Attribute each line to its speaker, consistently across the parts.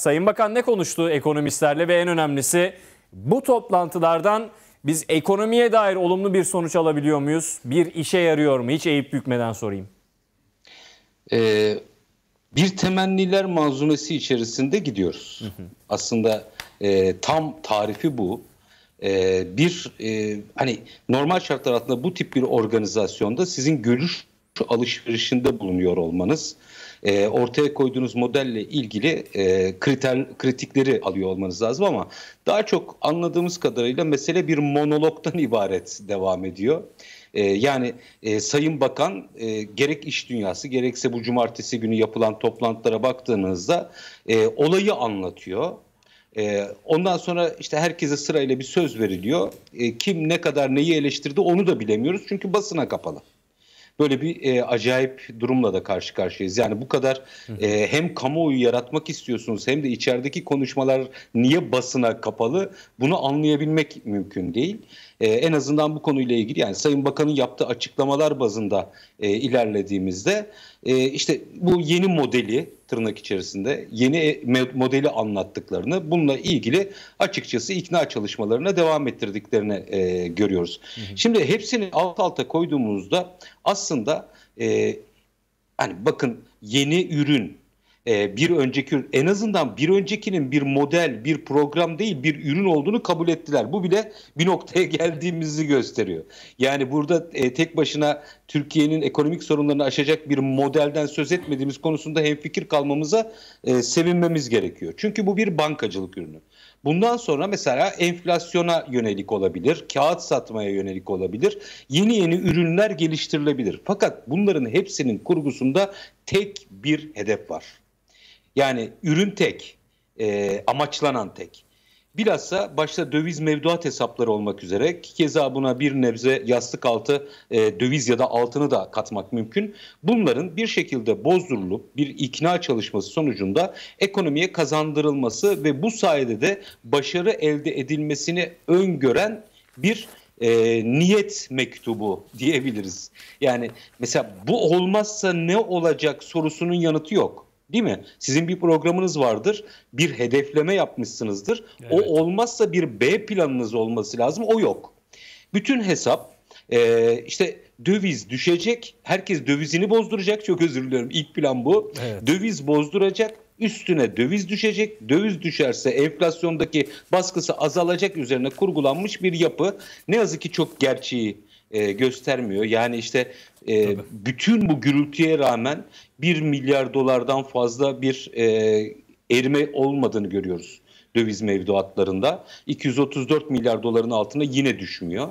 Speaker 1: Sayın Bakan ne konuştu ekonomistlerle ve en önemlisi bu toplantılardan biz ekonomiye dair olumlu bir sonuç alabiliyor muyuz? Bir işe yarıyor mu? Hiç eğip bükmeden sorayım. Ee, bir temenniler malzumesi içerisinde
Speaker 2: gidiyoruz. Hı hı. Aslında e, tam tarifi bu. E, bir e, hani normal şartlar altında bu tip bir organizasyonda sizin görüş alışverişinde bulunuyor olmanız e, ortaya koyduğunuz modelle ilgili e, kriter kritikleri alıyor olmanız lazım ama daha çok anladığımız kadarıyla mesele bir monologdan ibaret devam ediyor. E, yani e, Sayın Bakan e, gerek iş dünyası gerekse bu cumartesi günü yapılan toplantılara baktığınızda e, olayı anlatıyor. E, ondan sonra işte herkese sırayla bir söz veriliyor. E, kim ne kadar neyi eleştirdi onu da bilemiyoruz çünkü basına kapalı böyle bir e, acayip durumla da karşı karşıyayız. Yani bu kadar e, hem kamuoyu yaratmak istiyorsunuz hem de içerideki konuşmalar niye basına kapalı bunu anlayabilmek mümkün değil. Ee, en azından bu konuyla ilgili yani Sayın Bakan'ın yaptığı açıklamalar bazında e, ilerlediğimizde e, işte bu yeni modeli tırnak içerisinde yeni e, modeli anlattıklarını bununla ilgili açıkçası ikna çalışmalarına devam ettirdiklerini e, görüyoruz. Hı hı. Şimdi hepsini alt alta koyduğumuzda aslında e, hani bakın yeni ürün e, bir önceki en azından bir öncekinin bir model, bir program değil bir ürün olduğunu kabul ettiler. Bu bile bir noktaya geldiğimizi gösteriyor. Yani burada e, tek başına Türkiye'nin ekonomik sorunlarını aşacak bir modelden söz etmediğimiz konusunda hemfikir kalmamıza e, sevinmemiz gerekiyor. Çünkü bu bir bankacılık ürünü. Bundan sonra mesela enflasyona yönelik olabilir, kağıt satmaya yönelik olabilir, yeni yeni ürünler geliştirilebilir. Fakat bunların hepsinin kurgusunda tek bir hedef var. Yani ürün tek, e, amaçlanan tek. Bilhassa başta döviz mevduat hesapları olmak üzere ki keza buna bir nebze yastık altı e, döviz ya da altını da katmak mümkün. Bunların bir şekilde bozdurulup bir ikna çalışması sonucunda ekonomiye kazandırılması ve bu sayede de başarı elde edilmesini öngören bir e, niyet mektubu diyebiliriz. Yani mesela bu olmazsa ne olacak sorusunun yanıtı yok. Değil mi? Sizin bir programınız vardır. Bir hedefleme yapmışsınızdır. Evet. O olmazsa bir B planınız olması lazım. O yok. Bütün hesap e, işte döviz düşecek. Herkes dövizini bozduracak. Çok özür diliyorum. İlk plan bu. Evet. Döviz bozduracak. Üstüne döviz düşecek. Döviz düşerse enflasyondaki baskısı azalacak üzerine kurgulanmış bir yapı. Ne yazık ki çok gerçeği e, göstermiyor. Yani işte e, bütün bu gürültüye rağmen 1 milyar dolardan fazla bir e, erime olmadığını görüyoruz döviz mevduatlarında. 234 milyar doların altına yine düşmüyor.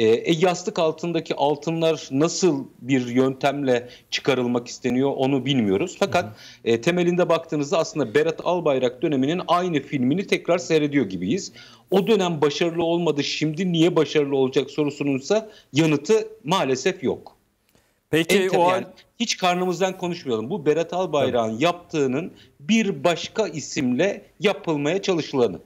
Speaker 2: E, e, yastık altındaki altınlar nasıl bir yöntemle çıkarılmak isteniyor onu bilmiyoruz. Fakat e, temelinde baktığınızda aslında Berat Albayrak döneminin aynı filmini tekrar seyrediyor gibiyiz. O dönem başarılı olmadı şimdi niye başarılı olacak sorusununsa yanıtı maalesef yok. Peki en, o yani hiç karnımızdan konuşmayalım. Bu Berat Albayrak'ın evet. yaptığının bir başka isimle
Speaker 1: yapılmaya çalışılanı.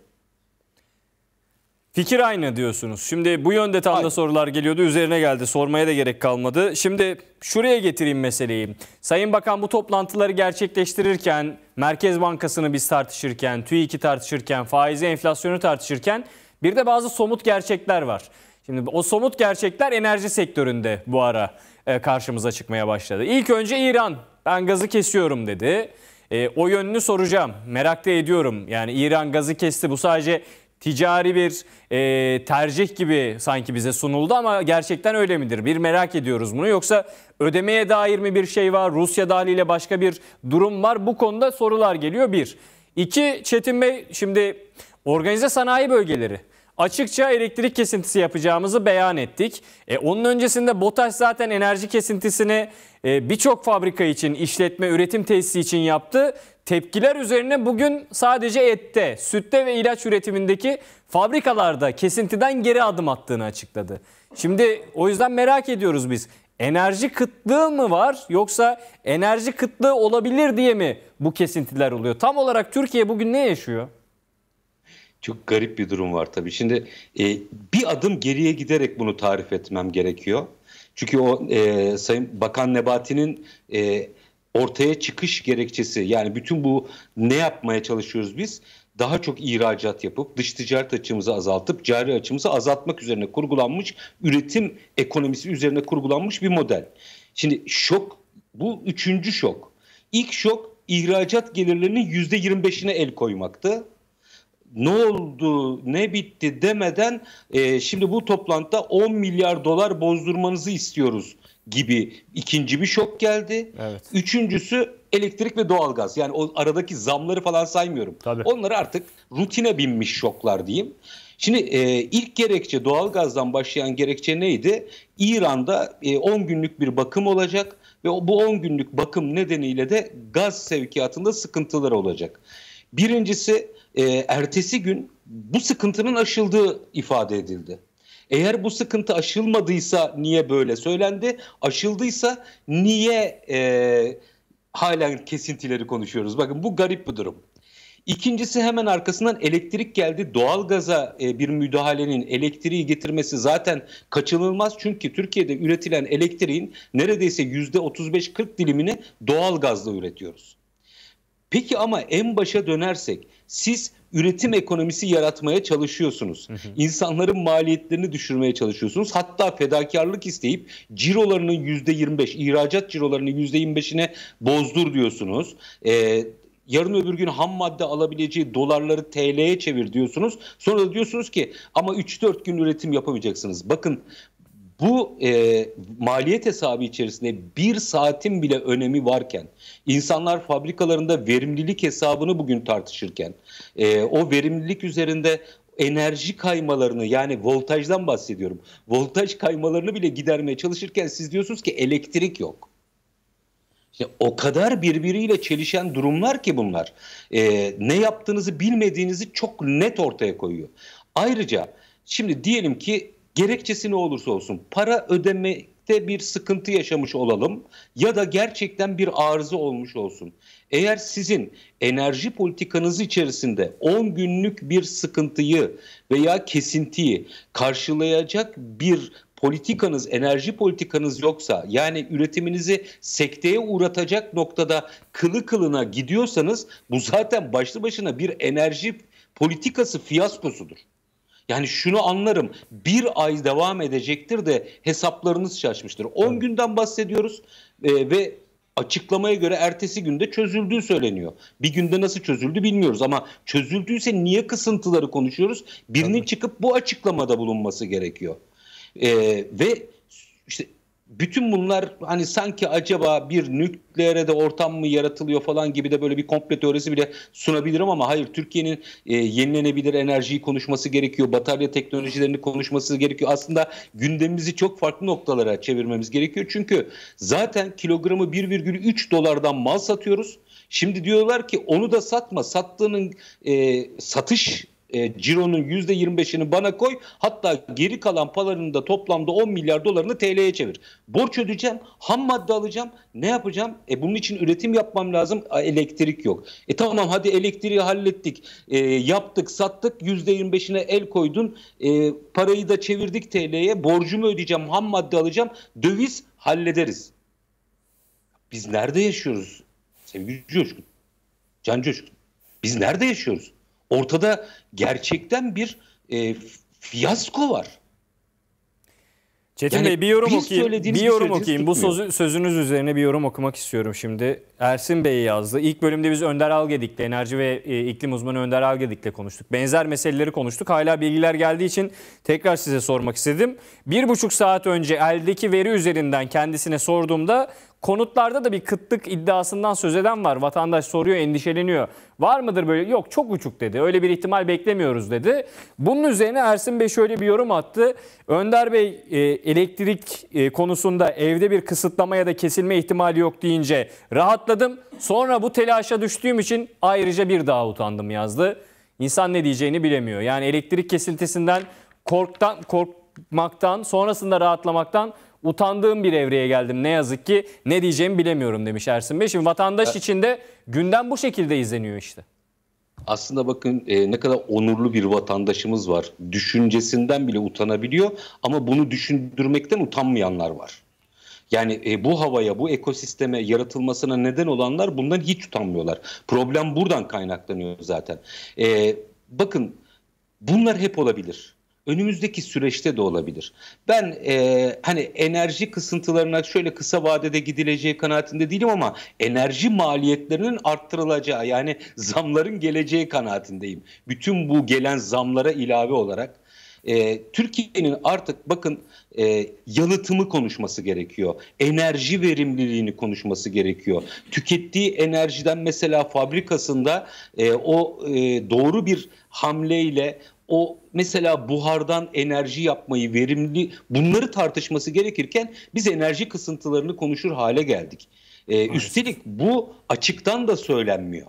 Speaker 1: Fikir aynı diyorsunuz. Şimdi bu yönde tam da sorular geliyordu. Üzerine geldi. Sormaya da gerek kalmadı. Şimdi şuraya getireyim meseleyi. Sayın Bakan bu toplantıları gerçekleştirirken, Merkez Bankası'nı biz tartışırken, TÜİK'i tartışırken, faizi, enflasyonu tartışırken bir de bazı somut gerçekler var. Şimdi o somut gerçekler enerji sektöründe bu ara e, karşımıza çıkmaya başladı. İlk önce İran ben gazı kesiyorum dedi. E, o yönünü soracağım. Merak da ediyorum. Yani İran gazı kesti. Bu sadece ticari bir e, tercih gibi sanki bize sunuldu ama gerçekten öyle midir? Bir merak ediyoruz bunu. Yoksa ödemeye dair mi bir şey var? Rusya dahiliyle başka bir durum var. Bu konuda sorular geliyor bir. İki Çetin Bey şimdi organize sanayi bölgeleri açıkça elektrik kesintisi yapacağımızı beyan ettik. E, onun öncesinde BOTAŞ zaten enerji kesintisini e, birçok fabrika için, işletme, üretim tesisi için yaptı. Tepkiler üzerine bugün sadece ette, sütte ve ilaç üretimindeki fabrikalarda kesintiden geri adım attığını açıkladı. Şimdi o yüzden merak ediyoruz biz. Enerji kıtlığı mı var yoksa enerji kıtlığı olabilir diye mi bu kesintiler oluyor? Tam olarak Türkiye bugün ne yaşıyor?
Speaker 2: çok garip bir durum var tabii. Şimdi e, bir adım geriye giderek bunu tarif etmem gerekiyor. Çünkü o e, Sayın Bakan Nebati'nin e, ortaya çıkış gerekçesi yani bütün bu ne yapmaya çalışıyoruz biz? Daha çok ihracat yapıp dış ticaret açımızı azaltıp cari açımızı azaltmak üzerine kurgulanmış üretim ekonomisi üzerine kurgulanmış bir model. Şimdi şok bu üçüncü şok. İlk şok ihracat gelirlerinin yüzde %25'ine el koymaktı ne oldu, ne bitti demeden e, şimdi bu toplantıda 10 milyar dolar bozdurmanızı istiyoruz gibi ikinci bir şok geldi. Evet. Üçüncüsü elektrik ve doğalgaz. Yani o aradaki zamları falan saymıyorum. Tabii. Onları artık rutine binmiş şoklar diyeyim. Şimdi e, ilk gerekçe doğalgazdan başlayan gerekçe neydi? İran'da e, 10 günlük bir bakım olacak ve bu 10 günlük bakım nedeniyle de gaz sevkiyatında sıkıntılar olacak. Birincisi e, ertesi gün bu sıkıntının aşıldığı ifade edildi. Eğer bu sıkıntı aşılmadıysa niye böyle söylendi? Aşıldıysa niye e, halen kesintileri konuşuyoruz? Bakın bu garip bir durum. İkincisi hemen arkasından elektrik geldi. Doğalgaza e, bir müdahalenin elektriği getirmesi zaten kaçınılmaz. Çünkü Türkiye'de üretilen elektriğin neredeyse %35-40 dilimini doğalgazla üretiyoruz. Peki ama en başa dönersek siz üretim ekonomisi yaratmaya çalışıyorsunuz. Hı İnsanların maliyetlerini düşürmeye çalışıyorsunuz. Hatta fedakarlık isteyip cirolarının %25, ihracat cirolarının %25'ine bozdur diyorsunuz. Ee, yarın öbür gün ham madde alabileceği dolarları TL'ye çevir diyorsunuz. Sonra da diyorsunuz ki ama 3-4 gün üretim yapamayacaksınız. Bakın bu e, maliyet hesabı içerisinde bir saatin bile önemi varken, insanlar fabrikalarında verimlilik hesabını bugün tartışırken, e, o verimlilik üzerinde enerji kaymalarını yani voltajdan bahsediyorum. Voltaj kaymalarını bile gidermeye çalışırken siz diyorsunuz ki elektrik yok. İşte o kadar birbiriyle çelişen durumlar ki bunlar. E, ne yaptığınızı bilmediğinizi çok net ortaya koyuyor. Ayrıca şimdi diyelim ki gerekçesi ne olursa olsun para ödemekte bir sıkıntı yaşamış olalım ya da gerçekten bir arıza olmuş olsun. Eğer sizin enerji politikanız içerisinde 10 günlük bir sıkıntıyı veya kesintiyi karşılayacak bir politikanız, enerji politikanız yoksa yani üretiminizi sekteye uğratacak noktada kılı kılına gidiyorsanız bu zaten başlı başına bir enerji politikası fiyaskosudur. Yani şunu anlarım bir ay devam edecektir de hesaplarınız şaşmıştır. 10 evet. günden bahsediyoruz e, ve açıklamaya göre ertesi günde çözüldüğü söyleniyor. Bir günde nasıl çözüldü bilmiyoruz ama çözüldüyse niye kısıntıları konuşuyoruz? Birinin evet. çıkıp bu açıklamada bulunması gerekiyor. E, ve işte bütün bunlar hani sanki acaba bir nükleere de ortam mı yaratılıyor falan gibi de böyle bir komple teorisi bile sunabilirim ama hayır Türkiye'nin e, yenilenebilir enerjiyi konuşması gerekiyor. Batarya teknolojilerini konuşması gerekiyor. Aslında gündemimizi çok farklı noktalara çevirmemiz gerekiyor. Çünkü zaten kilogramı 1,3 dolardan mal satıyoruz. Şimdi diyorlar ki onu da satma. Sattığının e, satış e, cironun %25'ini bana koy hatta geri kalan paralarını da toplamda 10 milyar dolarını TL'ye çevir. Borç ödeyeceğim, ham madde alacağım, ne yapacağım? E, bunun için üretim yapmam lazım, A, elektrik yok. E tamam hadi elektriği hallettik, e, yaptık, sattık, %25'ine el koydun, e, parayı da çevirdik TL'ye, borcumu ödeyeceğim, ham madde alacağım, döviz hallederiz. Biz nerede yaşıyoruz sevgili Coşkun? Can Coşkun. Biz nerede yaşıyoruz? Ortada gerçekten bir e, fiyasko var.
Speaker 1: Çetin yani Bey bir yorum okuyayım. Bir yorum okuyayım. Bu sözü, sözünüz üzerine bir yorum okumak istiyorum şimdi. Ersin Bey yazdı. İlk bölümde biz Önder Algedik'le, enerji ve e, iklim uzmanı Önder Algedik'le konuştuk. Benzer meseleleri konuştuk. Hala bilgiler geldiği için tekrar size sormak istedim. Bir buçuk saat önce eldeki veri üzerinden kendisine sorduğumda Konutlarda da bir kıtlık iddiasından söz eden var. Vatandaş soruyor, endişeleniyor. Var mıdır böyle? Yok çok uçuk dedi. Öyle bir ihtimal beklemiyoruz dedi. Bunun üzerine Ersin Bey şöyle bir yorum attı. Önder Bey e, elektrik e, konusunda evde bir kısıtlama ya da kesilme ihtimali yok deyince rahatladım. Sonra bu telaşa düştüğüm için ayrıca bir daha utandım yazdı. İnsan ne diyeceğini bilemiyor. Yani elektrik kesintisinden korktan, korkmaktan, sonrasında rahatlamaktan utandığım bir evreye geldim ne yazık ki ne diyeceğimi bilemiyorum demiş Ersin Bey. Şimdi vatandaş evet. için gündem bu şekilde izleniyor işte. Aslında
Speaker 2: bakın e, ne kadar onurlu bir vatandaşımız var. Düşüncesinden bile utanabiliyor ama bunu düşündürmekten utanmayanlar var. Yani e, bu havaya, bu ekosisteme yaratılmasına neden olanlar bundan hiç utanmıyorlar. Problem buradan kaynaklanıyor zaten. E, bakın bunlar hep olabilir önümüzdeki süreçte de olabilir. Ben e, hani enerji kısıntılarına şöyle kısa vadede gidileceği kanaatinde değilim ama enerji maliyetlerinin arttırılacağı yani zamların geleceği kanaatindeyim. Bütün bu gelen zamlara ilave olarak e, Türkiye'nin artık bakın e, yalıtımı konuşması gerekiyor. Enerji verimliliğini konuşması gerekiyor. Tükettiği enerjiden mesela fabrikasında e, o e, doğru bir hamleyle o mesela buhardan enerji yapmayı verimli bunları tartışması gerekirken biz enerji kısıntılarını konuşur hale geldik. Ee, Üstelik bu açıktan da söylenmiyor.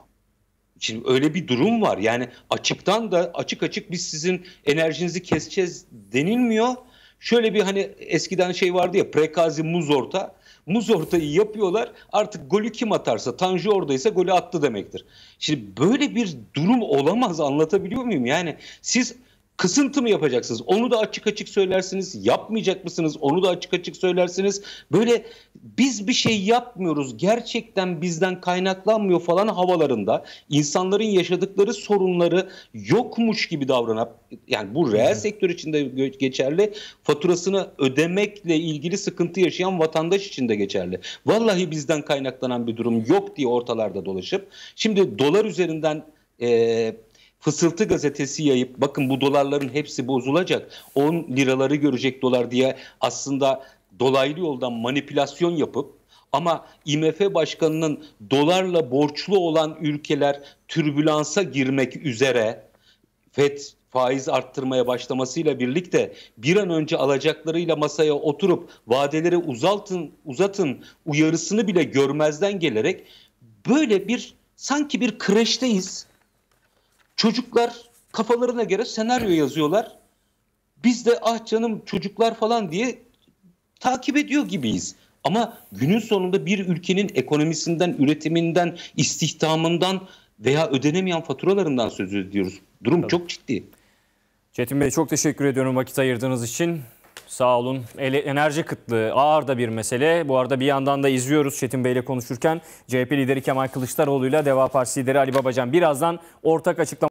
Speaker 2: Şimdi öyle bir durum var. Yani açıktan da açık açık biz sizin enerjinizi keseceğiz denilmiyor. Şöyle bir hani eskiden şey vardı ya prekazi muz orta muz ortayı yapıyorlar. Artık golü kim atarsa Tanju oradaysa golü attı demektir. Şimdi böyle bir durum olamaz anlatabiliyor muyum? Yani siz Kısıntı mı yapacaksınız? Onu da açık açık söylersiniz. Yapmayacak mısınız? Onu da açık açık söylersiniz. Böyle biz bir şey yapmıyoruz. Gerçekten bizden kaynaklanmıyor falan havalarında insanların yaşadıkları sorunları yokmuş gibi davranıp yani bu reel hmm. sektör içinde geçerli faturasını ödemekle ilgili sıkıntı yaşayan vatandaş için de geçerli. Vallahi bizden kaynaklanan bir durum yok diye ortalarda dolaşıp şimdi dolar üzerinden e, Fısıltı gazetesi yayıp bakın bu dolarların hepsi bozulacak. 10 liraları görecek dolar diye aslında dolaylı yoldan manipülasyon yapıp ama IMF başkanının dolarla borçlu olan ülkeler türbülansa girmek üzere FED faiz arttırmaya başlamasıyla birlikte bir an önce alacaklarıyla masaya oturup vadeleri uzaltın uzatın uyarısını bile görmezden gelerek böyle bir sanki bir kreşteyiz. Çocuklar kafalarına göre senaryo yazıyorlar. Biz de ah canım çocuklar falan diye takip ediyor gibiyiz. Ama günün sonunda bir ülkenin ekonomisinden, üretiminden, istihdamından veya ödenemeyen faturalarından söz ediyoruz. Durum Tabii. çok ciddi.
Speaker 1: Çetin Bey çok teşekkür ediyorum vakit ayırdığınız için. Sağ olun. Enerji kıtlığı ağır da bir mesele. Bu arada bir yandan da izliyoruz Çetin Bey ile konuşurken CHP lideri Kemal Kılıçdaroğlu ile Deva Partisi lideri Ali Babacan birazdan ortak açıklama